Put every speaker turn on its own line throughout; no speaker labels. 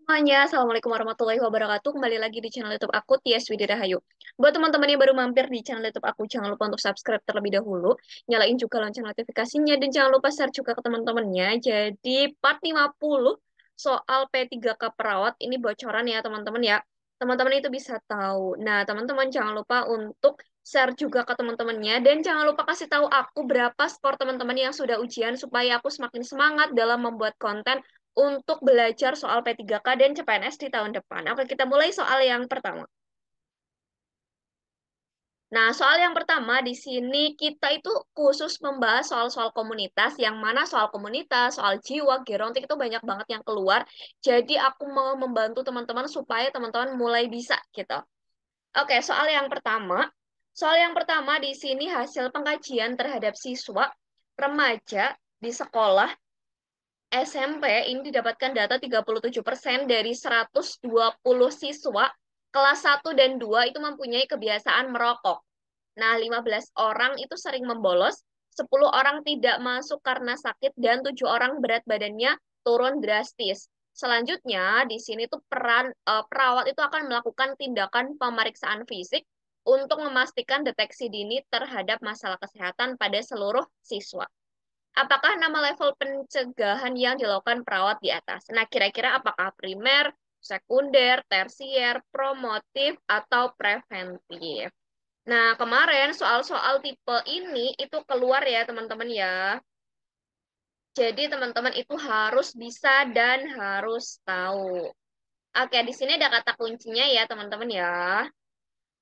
semuanya, Assalamualaikum warahmatullahi wabarakatuh Kembali lagi di channel youtube aku, Tias Widirahayu. Hayu Buat teman-teman yang baru mampir di channel youtube aku Jangan lupa untuk subscribe terlebih dahulu Nyalain juga lonceng notifikasinya Dan jangan lupa share juga ke teman-temannya Jadi part 50 soal P3K perawat Ini bocoran ya teman-teman ya Teman-teman itu bisa tahu Nah teman-teman jangan lupa untuk share juga ke teman-temannya dan jangan lupa kasih tahu aku berapa skor teman-teman yang sudah ujian supaya aku semakin semangat dalam membuat konten untuk belajar soal P3K dan CPNS di tahun depan. Oke, kita mulai soal yang pertama. Nah, soal yang pertama di sini kita itu khusus membahas soal-soal komunitas, yang mana soal komunitas, soal jiwa, gerontik itu banyak banget yang keluar. Jadi aku mau membantu teman-teman supaya teman-teman mulai bisa gitu. Oke, soal yang pertama. Soal yang pertama di sini hasil pengkajian terhadap siswa remaja di sekolah SMP ini didapatkan data 37% persen dari 120 siswa kelas 1 dan 2 itu mempunyai kebiasaan merokok. Nah, 15 orang itu sering membolos, 10 orang tidak masuk karena sakit, dan 7 orang berat badannya turun drastis. Selanjutnya, di sini tuh peran uh, perawat itu akan melakukan tindakan pemeriksaan fisik untuk memastikan deteksi dini terhadap masalah kesehatan pada seluruh siswa apakah nama level pencegahan yang dilakukan perawat di atas? Nah, kira-kira apakah primer, sekunder, tersier, promotif, atau preventif? Nah, kemarin soal-soal tipe ini itu keluar ya, teman-teman ya. Jadi, teman-teman itu harus bisa dan harus tahu. Oke, di sini ada kata kuncinya ya, teman-teman ya.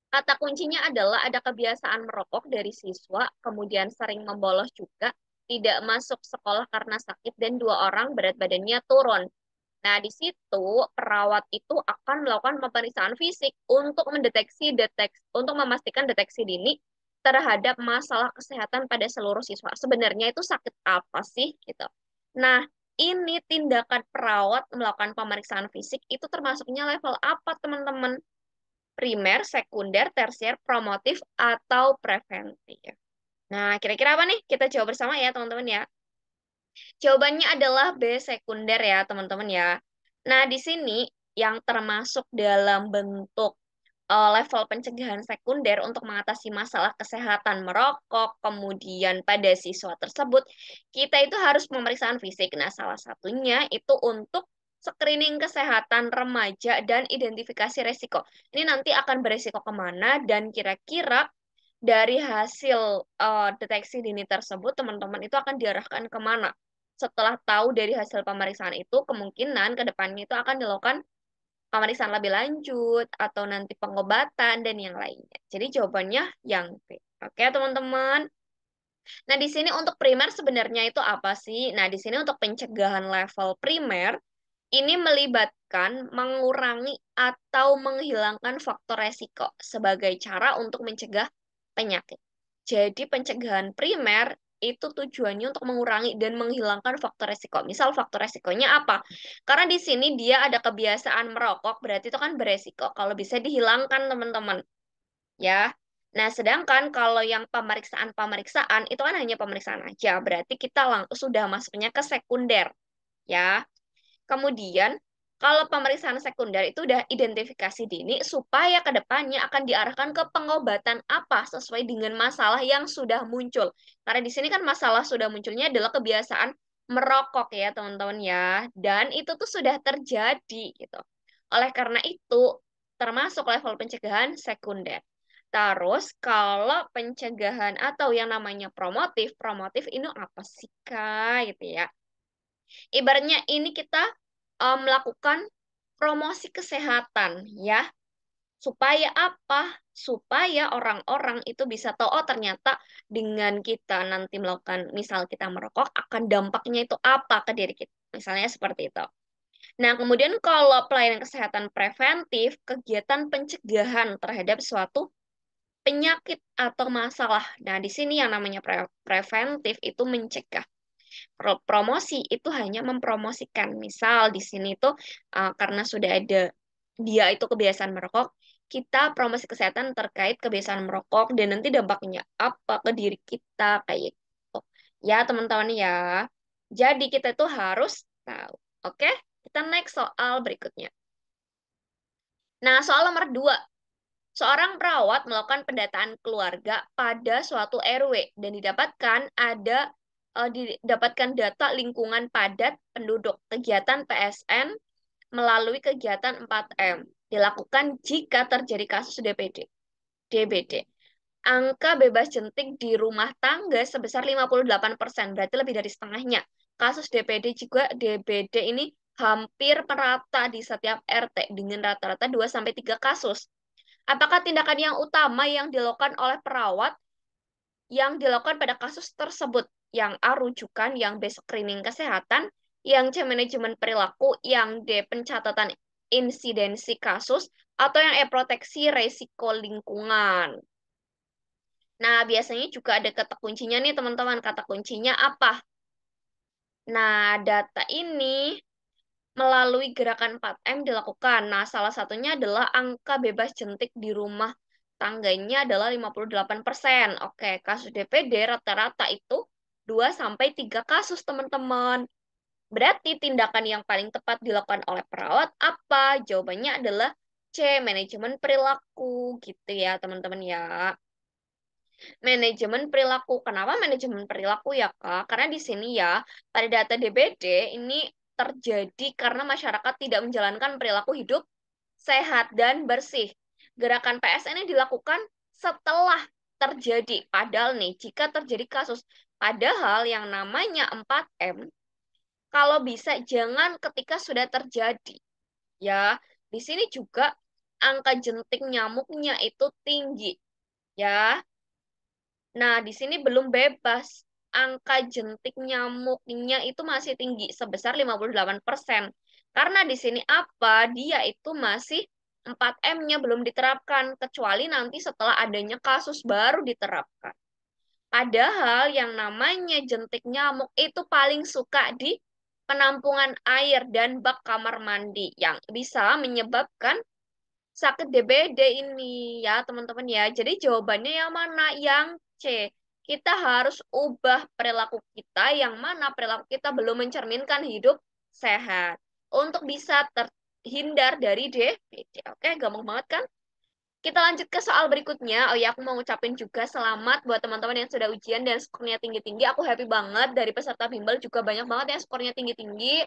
Kata kuncinya adalah ada kebiasaan merokok dari siswa, kemudian sering membolos juga, tidak masuk sekolah karena sakit dan dua orang berat badannya turun. Nah, di situ perawat itu akan melakukan pemeriksaan fisik untuk mendeteksi deteks untuk memastikan deteksi dini terhadap masalah kesehatan pada seluruh siswa. Sebenarnya itu sakit apa sih gitu. Nah, ini tindakan perawat melakukan pemeriksaan fisik itu termasuknya level apa, teman-teman? Primer, sekunder, tersier, promotif atau preventif. Nah, kira-kira apa nih? Kita jawab bersama ya, teman-teman ya. Jawabannya adalah B sekunder ya, teman-teman ya. Nah, di sini yang termasuk dalam bentuk eh, level pencegahan sekunder untuk mengatasi masalah kesehatan merokok, kemudian pada siswa tersebut, kita itu harus pemeriksaan fisik. Nah, salah satunya itu untuk screening kesehatan remaja dan identifikasi resiko. Ini nanti akan beresiko kemana dan kira-kira dari hasil uh, deteksi dini tersebut, teman-teman itu akan diarahkan kemana. Setelah tahu dari hasil pemeriksaan itu, kemungkinan ke depannya itu akan dilakukan pemeriksaan lebih lanjut, atau nanti pengobatan, dan yang lainnya. Jadi jawabannya yang B. Oke, teman-teman. Nah, di sini untuk primer sebenarnya itu apa sih? Nah, di sini untuk pencegahan level primer, ini melibatkan mengurangi atau menghilangkan faktor resiko sebagai cara untuk mencegah penyakit. Jadi pencegahan primer itu tujuannya untuk mengurangi dan menghilangkan faktor resiko. Misal faktor resikonya apa? Karena di sini dia ada kebiasaan merokok, berarti itu kan beresiko. Kalau bisa dihilangkan teman-teman. Ya. Nah, sedangkan kalau yang pemeriksaan-pemeriksaan itu kan hanya pemeriksaan aja. Berarti kita langsung sudah masuknya ke sekunder. Ya. Kemudian kalau pemeriksaan sekunder itu udah identifikasi dini supaya kedepannya akan diarahkan ke pengobatan apa sesuai dengan masalah yang sudah muncul. Karena di sini kan masalah sudah munculnya adalah kebiasaan merokok ya teman-teman ya. Dan itu tuh sudah terjadi gitu. Oleh karena itu termasuk level pencegahan sekunder. Terus kalau pencegahan atau yang namanya promotif, promotif ini apa sih kak gitu ya? Ibaratnya ini kita um, melakukan promosi kesehatan ya supaya apa supaya orang-orang itu bisa tahu oh ternyata dengan kita nanti melakukan misal kita merokok akan dampaknya itu apa ke diri kita misalnya seperti itu nah kemudian kalau pelayanan kesehatan preventif kegiatan pencegahan terhadap suatu penyakit atau masalah nah di sini yang namanya pre preventif itu mencegah promosi itu hanya mempromosikan. Misal di sini tuh uh, karena sudah ada dia itu kebiasaan merokok, kita promosi kesehatan terkait kebiasaan merokok dan nanti dampaknya apa ke diri kita kayak gitu. Ya, teman-teman ya. Jadi kita itu harus tahu. Oke? Kita next soal berikutnya. Nah, soal nomor dua. Seorang perawat melakukan pendataan keluarga pada suatu RW dan didapatkan ada uh, didapatkan data lingkungan padat penduduk kegiatan PSN melalui kegiatan 4M dilakukan jika terjadi kasus DPD. DBD. Angka bebas jentik di rumah tangga sebesar 58%, berarti lebih dari setengahnya. Kasus DPD juga DBD ini hampir merata di setiap RT dengan rata-rata 2 sampai 3 kasus. Apakah tindakan yang utama yang dilakukan oleh perawat yang dilakukan pada kasus tersebut? yang A rujukan, yang B screening kesehatan, yang C manajemen perilaku, yang D pencatatan insidensi kasus, atau yang E proteksi resiko lingkungan. Nah, biasanya juga ada kata kuncinya nih teman-teman. Kata kuncinya apa? Nah, data ini melalui gerakan 4M dilakukan. Nah, salah satunya adalah angka bebas jentik di rumah tangganya adalah 58%. Oke, kasus DPD rata-rata itu 2 sampai 3 kasus, teman-teman. Berarti tindakan yang paling tepat dilakukan oleh perawat apa? Jawabannya adalah C, manajemen perilaku gitu ya, teman-teman ya. Manajemen perilaku. Kenapa manajemen perilaku ya, Kak? Karena di sini ya, pada data DBD ini terjadi karena masyarakat tidak menjalankan perilaku hidup sehat dan bersih. Gerakan PSN ini dilakukan setelah terjadi. Padahal nih, jika terjadi kasus Padahal yang namanya 4M, kalau bisa jangan ketika sudah terjadi. Ya, di sini juga angka jentik nyamuknya itu tinggi. Ya. Nah, di sini belum bebas. Angka jentik nyamuknya itu masih tinggi sebesar 58%. Karena di sini apa? Dia itu masih 4M-nya belum diterapkan, kecuali nanti setelah adanya kasus baru diterapkan. Padahal yang namanya jentik nyamuk itu paling suka di penampungan air dan bak kamar mandi yang bisa menyebabkan sakit DBD ini ya teman-teman ya. Jadi jawabannya yang mana? Yang C. Kita harus ubah perilaku kita yang mana perilaku kita belum mencerminkan hidup sehat untuk bisa terhindar dari DBD. Oke, gampang banget kan? Kita lanjut ke soal berikutnya. Oh ya, aku mau ngucapin juga selamat buat teman-teman yang sudah ujian dan skornya tinggi-tinggi. Aku happy banget dari peserta bimbel juga banyak banget yang skornya tinggi-tinggi.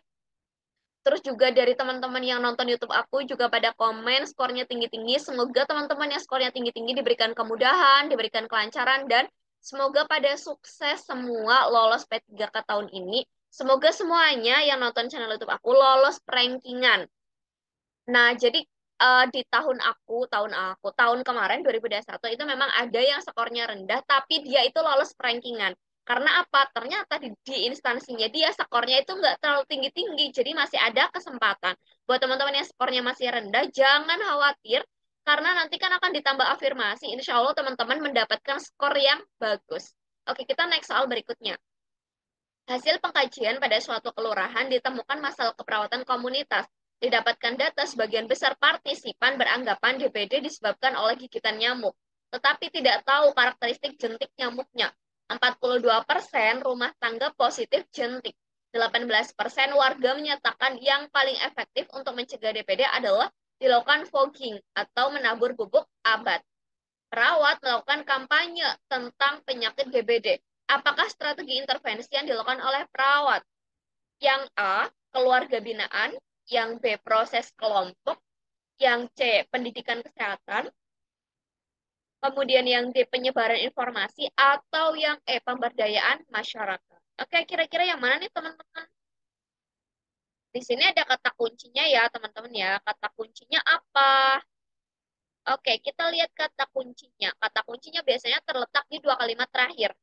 Terus juga dari teman-teman yang nonton YouTube aku juga pada komen skornya tinggi-tinggi. Semoga teman-teman yang skornya tinggi-tinggi diberikan kemudahan, diberikan kelancaran, dan semoga pada sukses semua lolos P3K tahun ini. Semoga semuanya yang nonton channel YouTube aku lolos perankingan. Nah, jadi uh, di tahun aku, tahun aku, tahun kemarin 2021 itu memang ada yang skornya rendah tapi dia itu lolos rankingan. Karena apa? Ternyata di, di instansinya dia skornya itu nggak terlalu tinggi-tinggi, jadi masih ada kesempatan. Buat teman-teman yang skornya masih rendah, jangan khawatir, karena nanti kan akan ditambah afirmasi. Insya Allah teman-teman mendapatkan skor yang bagus. Oke, kita next soal berikutnya. Hasil pengkajian pada suatu kelurahan ditemukan masalah keperawatan komunitas Didapatkan data sebagian besar partisipan beranggapan DPD disebabkan oleh gigitan nyamuk, tetapi tidak tahu karakteristik jentik nyamuknya. 42% persen rumah tangga positif jentik. 18% persen warga menyatakan yang paling efektif untuk mencegah DPD adalah dilakukan fogging atau menabur bubuk abad. Perawat melakukan kampanye tentang penyakit DBD. Apakah strategi intervensi yang dilakukan oleh perawat? Yang A, keluarga binaan yang B proses kelompok, yang C pendidikan kesehatan, kemudian yang D penyebaran informasi atau yang E pemberdayaan masyarakat. Oke, kira-kira yang mana nih teman-teman? Di sini ada kata kuncinya ya, teman-teman ya. Kata kuncinya apa? Oke, kita lihat kata kuncinya. Kata kuncinya biasanya terletak di dua kalimat terakhir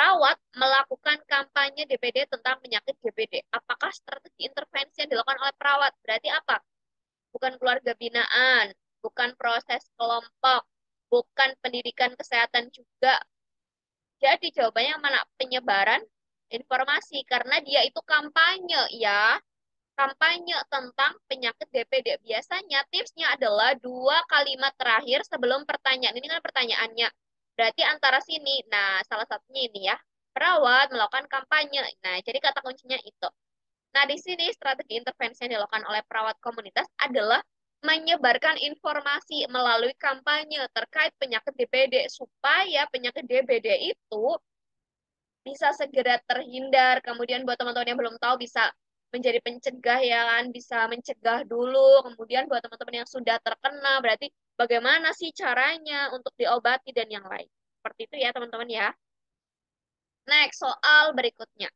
perawat melakukan kampanye DPD tentang penyakit DPD. Apakah strategi intervensi yang dilakukan oleh perawat? Berarti apa? Bukan keluarga binaan, bukan proses kelompok, bukan pendidikan kesehatan juga. Jadi jawabannya mana? Penyebaran informasi karena dia itu kampanye ya. Kampanye tentang penyakit DPD biasanya tipsnya adalah dua kalimat terakhir sebelum pertanyaan. Ini kan pertanyaannya Berarti antara sini, nah salah satunya ini ya, perawat melakukan kampanye. Nah, jadi kata kuncinya itu. Nah, di sini strategi intervensi yang dilakukan oleh perawat komunitas adalah menyebarkan informasi melalui kampanye terkait penyakit DBD supaya penyakit DBD itu bisa segera terhindar. Kemudian buat teman-teman yang belum tahu bisa menjadi pencegah ya kan bisa mencegah dulu kemudian buat teman-teman yang sudah terkena berarti bagaimana sih caranya untuk diobati dan yang lain seperti itu ya teman-teman ya next soal berikutnya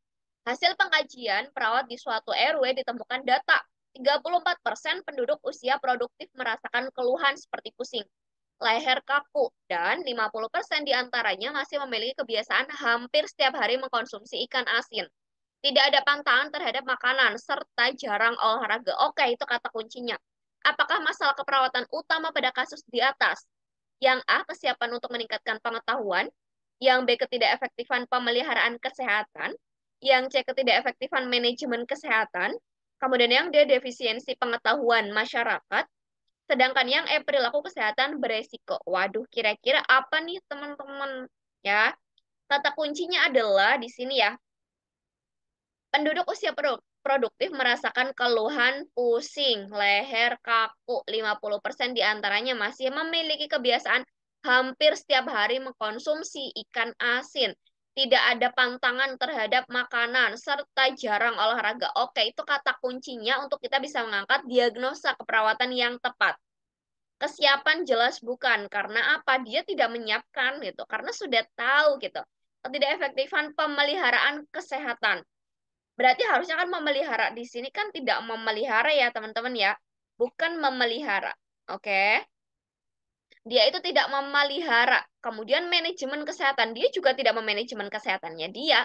hasil pengkajian perawat di suatu RW ditemukan data 34% penduduk usia produktif merasakan keluhan seperti pusing, leher kaku, dan 50% diantaranya masih memiliki kebiasaan hampir setiap hari mengkonsumsi ikan asin. Tidak ada pantangan terhadap makanan, serta jarang olahraga. Oke, itu kata kuncinya. Apakah masalah keperawatan utama pada kasus di atas? Yang A, kesiapan untuk meningkatkan pengetahuan. Yang B, ketidakefektifan pemeliharaan kesehatan. Yang C, ketidakefektifan manajemen kesehatan. Kemudian yang D, defisiensi pengetahuan masyarakat. Sedangkan yang E, perilaku kesehatan beresiko. Waduh, kira-kira apa nih teman-teman? Ya, kata kuncinya adalah di sini ya, Penduduk usia produktif merasakan keluhan pusing, leher kaku. 50% diantaranya masih memiliki kebiasaan hampir setiap hari mengkonsumsi ikan asin. Tidak ada pantangan terhadap makanan, serta jarang olahraga. Oke, itu kata kuncinya untuk kita bisa mengangkat diagnosa keperawatan yang tepat kesiapan jelas bukan karena apa dia tidak menyiapkan gitu karena sudah tahu gitu ketidakefektifan pemeliharaan kesehatan berarti harusnya kan memelihara di sini kan tidak memelihara ya teman-teman ya bukan memelihara oke okay? dia itu tidak memelihara kemudian manajemen kesehatan dia juga tidak memanajemen kesehatannya dia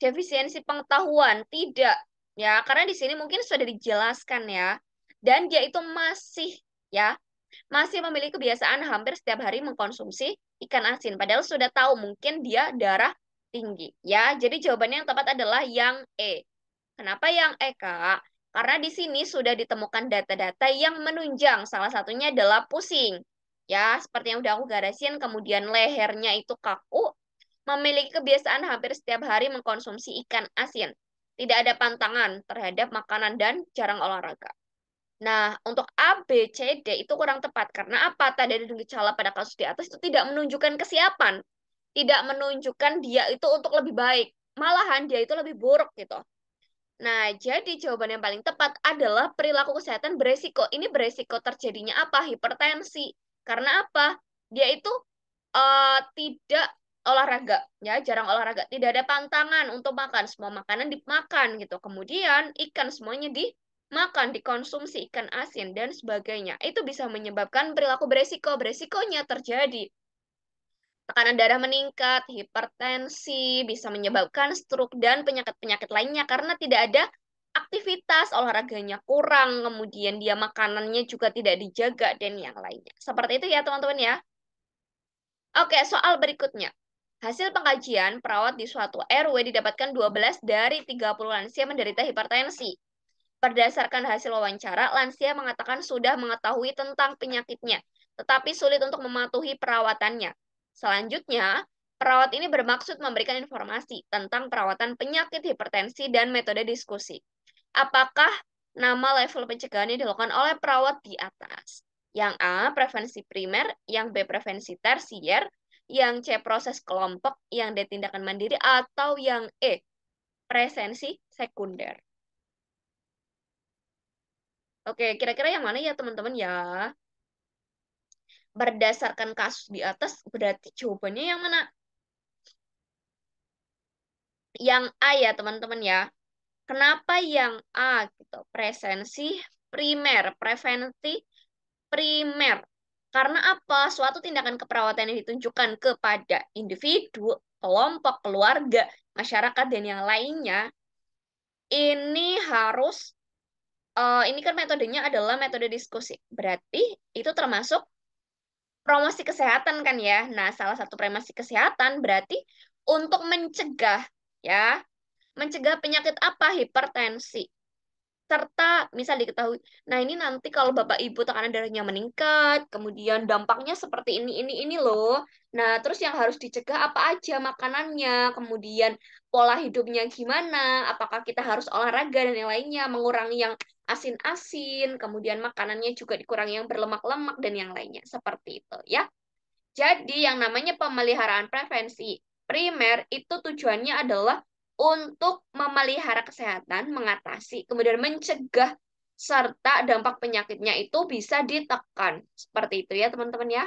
defisiensi pengetahuan tidak ya karena di sini mungkin sudah dijelaskan ya dan dia itu masih ya masih memiliki kebiasaan hampir setiap hari mengkonsumsi ikan asin padahal sudah tahu mungkin dia darah tinggi. Ya, jadi jawabannya yang tepat adalah yang E. Kenapa yang E, Kak? Karena di sini sudah ditemukan data-data yang menunjang. Salah satunya adalah pusing. Ya, seperti yang udah aku garisin kemudian lehernya itu kaku, memiliki kebiasaan hampir setiap hari mengkonsumsi ikan asin. Tidak ada pantangan terhadap makanan dan jarang olahraga. Nah, untuk A, B, C, D itu kurang tepat. Karena apa? Tanda dan gejala pada kasus di atas itu tidak menunjukkan kesiapan tidak menunjukkan dia itu untuk lebih baik malahan dia itu lebih buruk gitu Nah, jadi jawaban yang paling tepat adalah perilaku kesehatan beresiko. Ini beresiko terjadinya apa? Hipertensi. Karena apa? Dia itu uh, tidak olahraga, ya jarang olahraga. Tidak ada pantangan untuk makan. Semua makanan dimakan gitu. Kemudian ikan semuanya dimakan, dikonsumsi ikan asin dan sebagainya. Itu bisa menyebabkan perilaku beresiko. Beresikonya terjadi tekanan darah meningkat, hipertensi, bisa menyebabkan stroke dan penyakit-penyakit lainnya karena tidak ada aktivitas, olahraganya kurang, kemudian dia makanannya juga tidak dijaga dan yang lainnya. Seperti itu ya teman-teman ya. Oke, soal berikutnya. Hasil pengkajian perawat di suatu RW didapatkan 12 dari 30 lansia menderita hipertensi. Berdasarkan hasil wawancara, lansia mengatakan sudah mengetahui tentang penyakitnya, tetapi sulit untuk mematuhi perawatannya. Selanjutnya, perawat ini bermaksud memberikan informasi tentang perawatan penyakit hipertensi dan metode diskusi. Apakah nama level pencegahan yang dilakukan oleh perawat di atas? Yang A, prevensi primer, yang B, prevensi tersier, yang C, proses kelompok, yang D, tindakan mandiri, atau yang E, presensi sekunder. Oke, kira-kira yang mana ya teman-teman ya? berdasarkan kasus di atas berarti jawabannya yang mana? Yang A ya teman-teman ya. Kenapa yang A gitu? Presensi primer, preventif primer. Karena apa? Suatu tindakan keperawatan yang ditunjukkan kepada individu, kelompok, keluarga, masyarakat dan yang lainnya ini harus uh, ini kan metodenya adalah metode diskusi. Berarti itu termasuk promosi kesehatan kan ya. Nah, salah satu promosi kesehatan berarti untuk mencegah ya, mencegah penyakit apa? Hipertensi. Serta misal diketahui, nah ini nanti kalau Bapak Ibu tekanan darahnya meningkat, kemudian dampaknya seperti ini, ini, ini loh. Nah, terus yang harus dicegah apa aja makanannya, kemudian pola hidupnya gimana, apakah kita harus olahraga dan yang lainnya, mengurangi yang asin-asin, kemudian makanannya juga dikurangi yang berlemak-lemak dan yang lainnya seperti itu ya. Jadi yang namanya pemeliharaan prevensi primer itu tujuannya adalah untuk memelihara kesehatan, mengatasi, kemudian mencegah serta dampak penyakitnya itu bisa ditekan. Seperti itu ya teman-teman ya.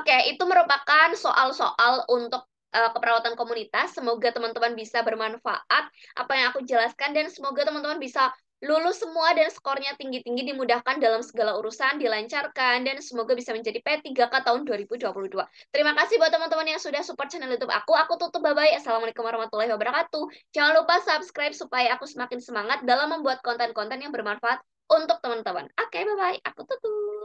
Oke, itu merupakan soal-soal untuk uh, keperawatan komunitas. Semoga teman-teman bisa bermanfaat apa yang aku jelaskan dan semoga teman-teman bisa lulus semua dan skornya tinggi-tinggi dimudahkan dalam segala urusan, dilancarkan dan semoga bisa menjadi P3K tahun 2022. Terima kasih buat teman-teman yang sudah support channel YouTube aku. Aku tutup bye-bye. Assalamualaikum warahmatullahi wabarakatuh. Jangan lupa subscribe supaya aku semakin semangat dalam membuat konten-konten yang bermanfaat untuk teman-teman. Oke, okay, bye-bye. Aku tutup.